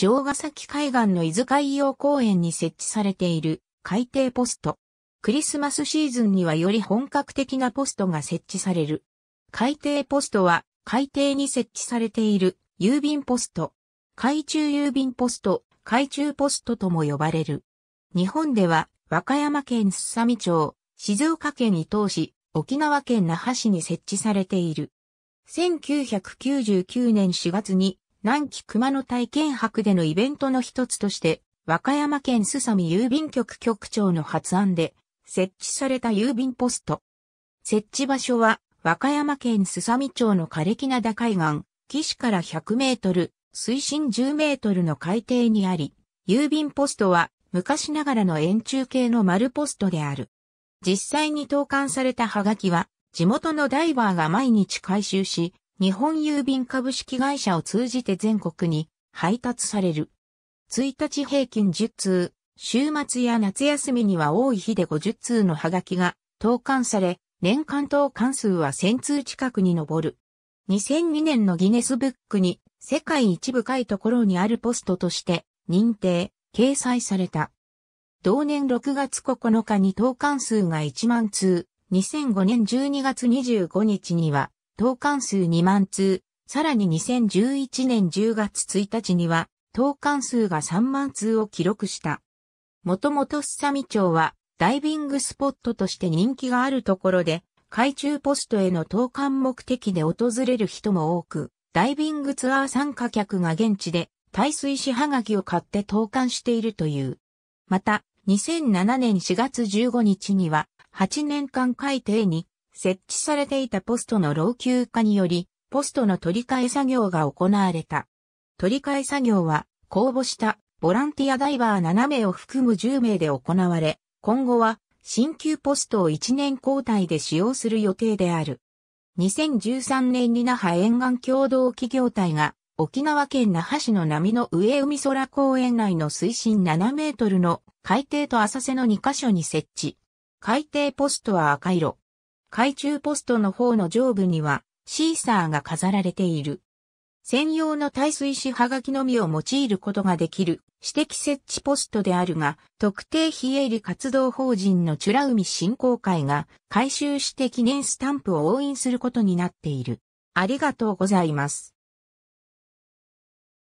城ヶ崎海岸の伊豆海洋公園に設置されている海底ポスト。クリスマスシーズンにはより本格的なポストが設置される。海底ポストは海底に設置されている郵便ポスト、海中郵便ポスト、海中ポストとも呼ばれる。日本では和歌山県すさみ町、静岡県伊東市、沖縄県那覇市に設置されている。1999年4月に南紀熊野体験博でのイベントの一つとして、和歌山県すさみ郵便局局長の発案で、設置された郵便ポスト。設置場所は、和歌山県すさみ町の枯れ木灘海岸、岸から100メートル、水深10メートルの海底にあり、郵便ポストは昔ながらの円柱形の丸ポストである。実際に投函されたハガキは、地元のダイバーが毎日回収し、日本郵便株式会社を通じて全国に配達される。1日平均10通、週末や夏休みには多い日で50通のハガキが投函され、年間投函数は1000通近くに上る。2002年のギネスブックに世界一深いところにあるポストとして認定、掲載された。同年6月9日に投函数が1万通、2005年12月25日には投函数2万通、さらに2011年10月1日には、投函数が3万通を記録した。もともとすさみ町は、ダイビングスポットとして人気があるところで、海中ポストへの投函目的で訪れる人も多く、ダイビングツアー参加客が現地で、耐水紙はがきを買って投函しているという。また、2007年4月15日には、8年間海底に設置されていたポストの老朽化により、ポストの取り替え作業が行われた。取り替え作業は、公募したボランティアダイバー7名を含む10名で行われ、今後は新旧ポストを1年交代で使用する予定である。2013年に那覇沿岸共同企業体が沖縄県那覇市の波の上海空公園内の水深7メートルの海底と浅瀬の2カ所に設置。海底ポストは赤色、海中ポストの方の上部にはシーサーが飾られている。専用の耐水紙はがきのみを用いることができる指摘設置ポストであるが、特定非営利活動法人のチュラ海振興会が回収して記念スタンプを押印することになっている。ありがとうございます。